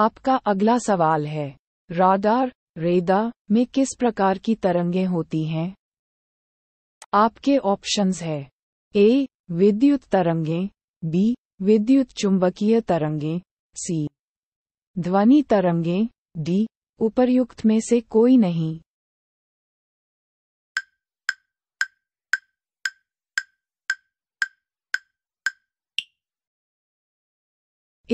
आपका अगला सवाल है राडार रेदा में किस प्रकार की तरंगें होती हैं आपके ऑप्शंस है ए विद्युत तरंगें बी विद्युत चुंबकीय तरंगें सी ध्वनि तरंगें डी उपर्युक्त में से कोई नहीं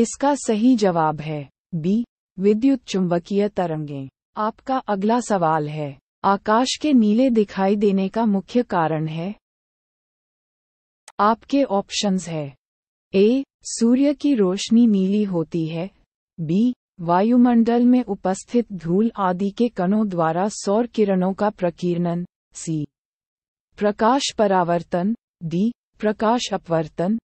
इसका सही जवाब है बी विद्युत चुंबकीय तरंगें आपका अगला सवाल है आकाश के नीले दिखाई देने का मुख्य कारण है आपके ऑप्शंस है ए सूर्य की रोशनी नीली होती है बी वायुमंडल में उपस्थित धूल आदि के कणों द्वारा सौर किरणों का प्रकीर्णन सी प्रकाश परावर्तन डी प्रकाश अपवर्तन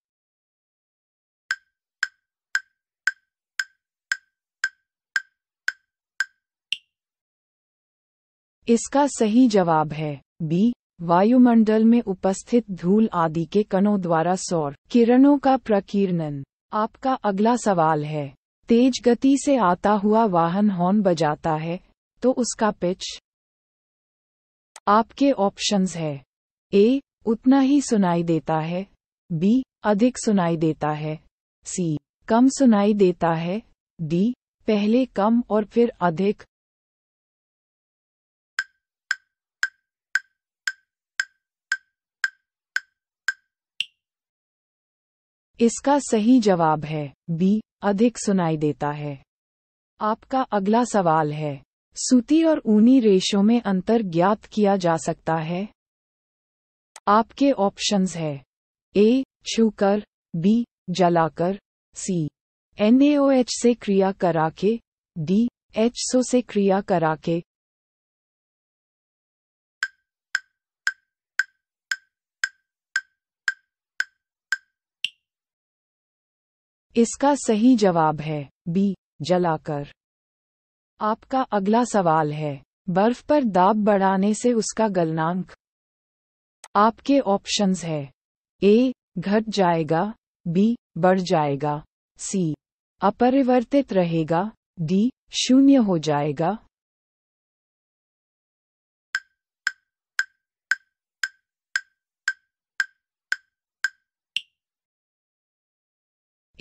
इसका सही जवाब है बी वायुमंडल में उपस्थित धूल आदि के कणों द्वारा सौर किरणों का प्रकीर्णन आपका अगला सवाल है तेज गति से आता हुआ वाहन हॉर्न बजाता है तो उसका पिच आपके ऑप्शंस है ए उतना ही सुनाई देता है बी अधिक सुनाई देता है सी कम सुनाई देता है डी पहले कम और फिर अधिक इसका सही जवाब है बी अधिक सुनाई देता है आपका अगला सवाल है सूती और ऊनी रेशों में अंतर ज्ञात किया जा सकता है आपके ऑप्शंस है ए छूकर बी जलाकर सी एनएओएच से क्रिया करा के डी एच सो से क्रिया करा के इसका सही जवाब है बी जलाकर आपका अगला सवाल है बर्फ पर दाब बढ़ाने से उसका गलनांक आपके ऑप्शंस है ए घट जाएगा बी बढ़ जाएगा सी अपरिवर्तित रहेगा डी शून्य हो जाएगा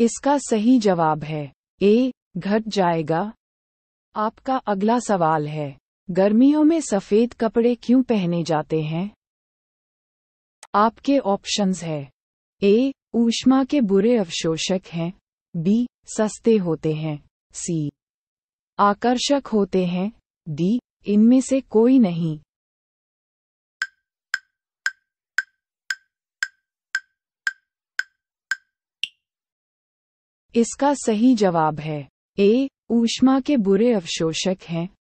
इसका सही जवाब है ए घट जाएगा आपका अगला सवाल है गर्मियों में सफ़ेद कपड़े क्यों पहने जाते हैं आपके ऑप्शंस है ए ऊष्मा के बुरे अवशोषक हैं बी सस्ते होते हैं सी आकर्षक होते हैं डी इनमें से कोई नहीं इसका सही जवाब है ए ऊष्मा के बुरे अवशोषक हैं